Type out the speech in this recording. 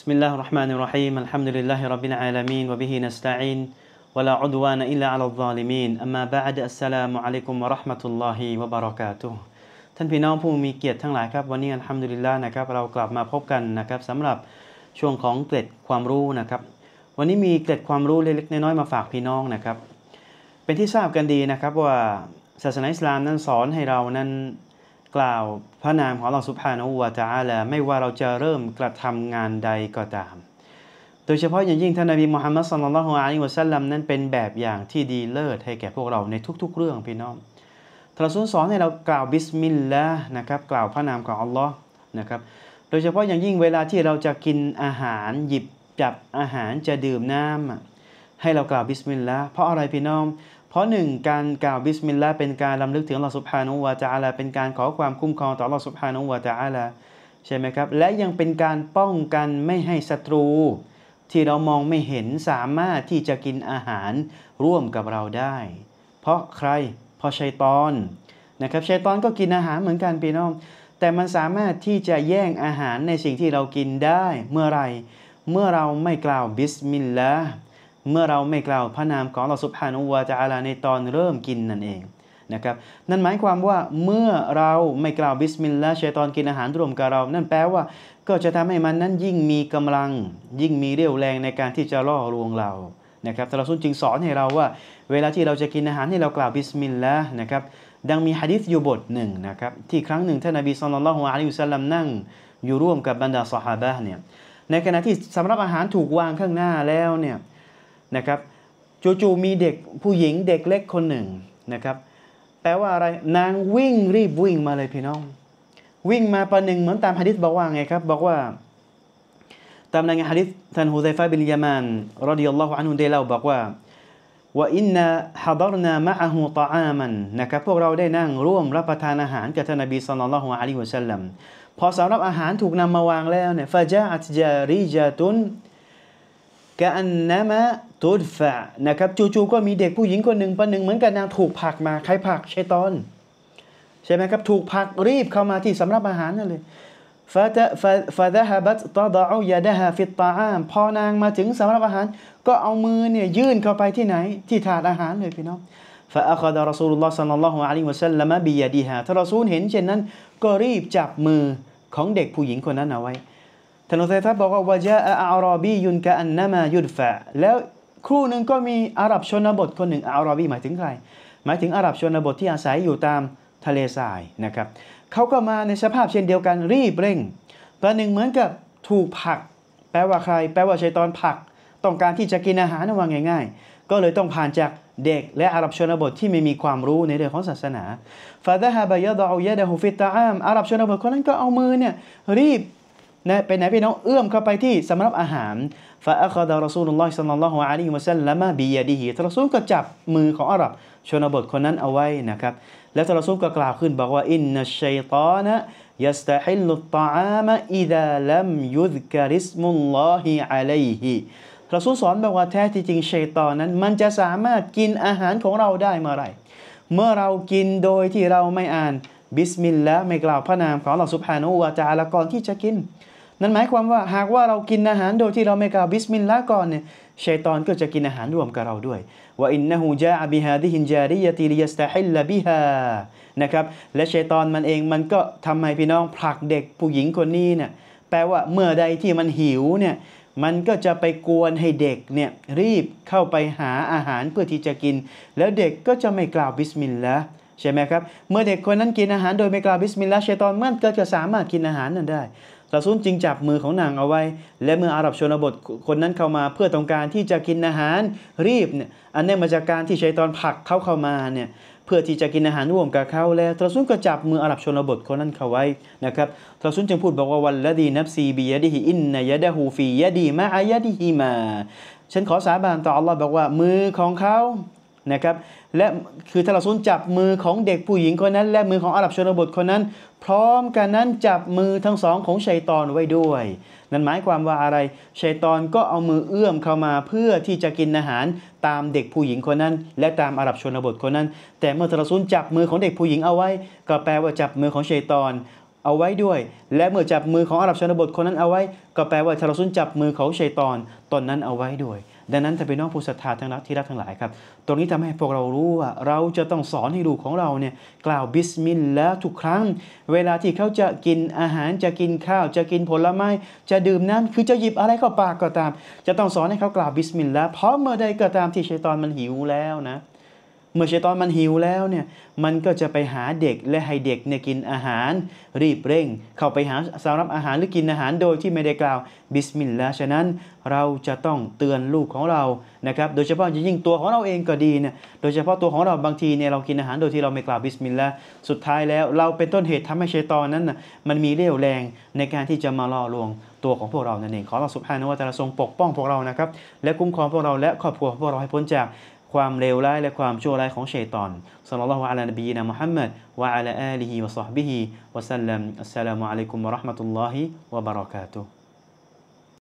بسم الله الرحمن الرحيم الحمد لله رب العالمين وبه نستعين ولا عدوان إلا على الظالمين أما بعد السلام عليكم ورحمة الله وبركاته ท่านพี่น้องผู้มีเกียรติทั้งหลายครับวันนี้อัลฮัมดุลิลลาห์นะครับเรากลับมาพบกันนะครับสำหรับช่วงของเกร็ดความรู้นะครับ วันนี้มีเกร็ดความรู้เล็กๆน้อยๆมาฝากพี่น้องนะครับ เป็นที่ทราบกันดีนะครับว่าศาสนาอิสลามนั้นสอนให้เรานั้นกล่าวพระนามของเราสุภาณอูวาจาละไม่ว่าเราจะเริ่มกระทำงานใดก็ตามโดยเฉพาะอย่างยิ่งท่านนบีมุฮัมมัดสุลลัลของอยฮิวะซัลลัมนั้นเป็นแบบอย่างที่ดีเลิศให้แก่พวกเราในทุกๆเรื่องพี่น้องทรัสุนสอนให้เรากล่าวบิสมิลลาห์นะครับกล่าวพระนามของอัลลอฮ์นะครับโดยเฉพาะอย่างยิ่งเวลาที่เราจะกินอาหารหยิบจับอาหารจะดื่มน้ำ ให้เรากล่าวบิสมิลลาห์เพราะอะไรพี่น้องเพราะหนึ่งการกล่าวบิสมิลลาห์เป็นการลำลึกถึงอัลลอฮ์สุบฮานุวาจาลาเป็นการขอความคุ้มครองต่ออัลลอฮ์สุบฮานุวาจาลาใช่ไหมครับ และยังเป็นการป้องกันไม่ให้ศัตรู ที่เรามองไม่เห็นสามารถที่จะกินอาหารร่วมกับเราได้ เพราะใคร เพราะชัยตอนนะครับ ชัยตอนก็กินอาหารเหมือนกันพี่น้องแต่มันสามารถที่จะแย่งอาหารในสิ่งที่เรากินได้เมื่อไรเมื่อเราไม่กล่าวบิสมิลลาห์เมื่อเราไม่กล่าวพระนามของเราสุภานุวาจาลาในตอนเริ่มกินนั่นเองนะครับนั่นหมายความว่าเมื่อเราไม่กล่าวบิสมิลลาห์ชัยตอนกินอาหารรวมกับเรา นั่นแปลว่าก็จะทำให้มันนั้นยิ่งมีกำลัง ยิ่งมีเรี่ยวแรงในการที่จะล่อลวงเรานะครับตลอาสุนจึงสอนให้เราว่า เวลาที่เราจะกินอาหารที่เรากล่าวบิสมิลลาห์นะครับดังมีฮะดิษอยู่บทหนึ่งนะครับที่ครั้งหนึ่งท่านนบีสุลต่านละฮ์อะลัอฮิสลัมนั่งอยู่ร่วมกับบรรดาสหายเนี่ยในขณะที่สำรับอาหารถูกวางข้างหน้าแล้วเนี่ยนะครับจู่ๆมีเด็กผู้หญิงเด็กเล็กคนหนึ่งนะครับแปลว่าอะไร นางวิ่งรีบวิ่งมาเลยพี่น้อง วิ่งมาประหนึ่งเหมือนตามฮะดิษบอกว่าไงครับบอกว่าตามในฮะดิษท่านฮูไซฟาบินยามานรดิยัลลอฮุอันฮุเดเล่าบอกว่าว่าอินนาฮะดรนามะฮูตะอามันนะครับพวกเราได้นั่งร่วมรับประทานอาหาร กับท่านนบีสุลต่านลอฮอะลัยฮุสซลัมพอสำหรับอาหารถูกนำมาวางแล้วเนี่ยฟาจาอัจจาริจาตุนกอันนามะตุดฟะนะครับจู่ๆก็มีเด็กผู้หญิงคนหนึ่งประหนึ่งเหมือนกันนางถูกผักมา ใครผักชัยตอน ใช่ไหมครับถูกผักรีบเข้ามาที่สำรับอาหารนั่นเลยฟาฟาฟาดะฮบัตตอดาอูยาดะฮาฟิตตาอามพอนางมาถึงสำรับอาหารก็เอามือเนี่ย ยื่นเข้าไปที่ไหนที่ถาดอาหารเลยพี่น้องฟาอัคดะรอสูลุลลอฮ์สัลลัลลอฮุอะลัยฮิวะสัลลัมบียาดีฮะถ้ารอซูลเห็นเช่นนั้นก็รีบจับมือของเด็กผู้หญิงคนนั้นเอาไว้ท่านอุซัยฟะบอกว่าวะจาอาอรอบียุนกะอันนามายุดฟะแล้วครู่หนึ่งก็มีอาหรับชนบทคนหนึ่งอาราบีหมายถึงใคร หมายถึงอาหรับชนบทที่อาศัยอยู่ตามทะเลทรายนะครับเขาก็มาในสภาพเช่นเดียวกันรีบเร่งประหนึ่งเหมือนกับถูกผัก แปลว่าใคร แปลว่าชัยตอนผัก ต้องการที่จะกินอาหารนว่าง่ายๆ ก็เลยต้องผ่านจากเด็กและอาหรับชนบทที่ไม่มีความรู้ในเรื่องของศาสนาฟาดะฮะบายะดอยะดะฮุฟิตตาอามอาหรับชนบทคนนั้นก็เอามือเนี่ยรีบนะไปไหนพี่น้องเอื้อมเข้าไปที่สำรับอาหารฟาอัคดารอซูลุลลอฮิสัลลัลลอฮุอะลัยฮิวะซัลลัมบียาดีฮีทรซูลก็จับมือของอาหรับชนบทคนนั้นเอาไว้นะครับ และทรซูลก็กล่าวขึ้นบอกว่า อินนัชชัยตานะยัสตะฮิลุตตาอามะอิดาลัมยุดกะริสมุลลอฮิอะลัยฮิทรซูลสอนบอกว่าแท้ที่จริงชัยตอนนั้น มันจะสามารถกินอาหารของเราได้เมื่อไร เมื่อเรากินโดยที่เราไม่อ่าน บิสมิลลาห์ไม่กล่าวพระนามของเราสุภาโุวาจาละก่อนที่จะกินนั่นหมายความว่าหากว่าเรากินอาหารโดยที่เราไม่กล่าวบิสมิลลาห์ก่อนเนี่ยชัยตอนก็จะกินอาหารร่วมกับเราด้วยว่าอินนะฮูจาบิฮาดิฮินจาริยติลิยสตาฮิลบิฮานะครับ และชัยตอนมันเองมันก็ทำให้พี่น้องผลักเด็กผู้หญิงคนนี้เนี่ยแปลว่าเมื่อใดที่มันหิวเนี่ย มันก็จะไปกวนให้เด็กเนี่ยรีบเข้าไปหาอาหารเพื่อที่จะกิน แล้วเด็กก็จะไม่กล่าวบิสมิลลาห์ใช่ไหมครับ เมื่อเด็กคนนั้นกินอาหารโดยไม่กล่าวบิสมิลลาห์ชัยตอนมันก็จะสามารถกินอาหารนั้นได้ราซุนจึงจับมือของนางเอาไว้ และเมื่ออาหรับชนบทคนนั้นเข้ามา เพื่อต้องการที่จะกินอาหารรีบเนี่ยอันเนื่องมาจากการที่ชัยตอนผักเขาเข้ามาเนี่ยเพื่อที่จะกินอาหารร่วมกับเขาแล้วรอซุนก็จับมืออาหรับชนบทคนนั้นเข้าไว้นะครับรอซุนจึงพูดบอกว่าวันละดีนับซีบียะดีฮิอินนายะดะฮูฟียะดีมาอายะดีฮิมา ฉันขอสาบานต่ออัลลอฮ์บอกว่า มือของเขานะครับและคือท้าเระซุนจับมือของเด็กผู้หญิงคนนั้น และมือของอาหรับชนบทคนนั้น พร้อมกันนั้นจับมือทั้งสองของชัยตอนไว้ด้วย นั่นหมายความว่าอะไรชัยตอนก็เอามือเอื้อมเข้ามาเพื่อที่จะกินอาหารตามเด็กผู้หญิงคนนั้น และตามอาหรับชนบทคนนั้น แต่เมื่อท่านะซุนจับมือของเด็กผู้หญิงเอาไว้ ก็แปลว่าจับมือของชัยตอนเอาไว้ด้วย และเมื่อจับมือของอาหรับชนบทคนนั้นเอาไว้ ก็แปลว่าทารสุนจับมือของชัยตอนตอนนั้นเอาไว้ด้วยดังนั้นถ้าเป็นน้องผู้ศรัทธาทั้งรักที่รักทั้งหลายครับ ตรงนี้ทำให้พวกเรารู้ว่า เราจะต้องสอนให้ลูกของเราเนี่ยกล่าวบิสมิลลาห์ทุกครั้ง เวลาที่เขาจะกินอาหารจะกินข้าว จะกินผลไม้จะดื่มน้ำคือจะหยิบอะไรเข้าปากก็ตาม จะต้องสอนให้เขากล่าวบิสมิลลาห์เพราะเมื่อใดก็ตามที่ชัยตอนมันหิวแล้วนะเมื่อชัยตอนมันหิวแล้วเนี่ย มันก็จะไปหาเด็กและให้เด็กเนี่ยกินอาหารรีบเร่ง เข้าไปหาสำรับอาหารหรือกินอาหารโดยที่ไม่ได้กล่าวบิสมิลลาห์ฉะนั้นเราจะต้องเตือนลูกของเรานะครับ โดยเฉพาะยิ่งตัวของเราเองก็ดีเนี่ยโดยเฉพาะตัวของเราบางทีเนี่ยเรากินอาหารโดยที่เราไม่กล่าวบิสมิลลาห์สุดท้ายแล้วเราเป็นต้นเหตุทำให้ชัยตอนนั้นน่ะมันมีเรี่ยวแรงในการที่จะมาล่อลวงตัวของพวกเรานั่นเอง ขอเราสุภาพนะว่าจตะทรงปกป้องพวกเรานะครับและคุ้มครองพวกเราและครอบครัวพวกเราให้พ้นจากความเลวร้ายและความชั่วร้ายของชัยตอนสัลลัลลอฮุอะลานบีนะมุฮัมมัดวะอะลาอาลีฮิวะซอฮบิฮิวะสัลลัมอัสสลามุอะลัยกุมวะราะห์มะตุลลอฮิวะบะเราะกาตุฮ์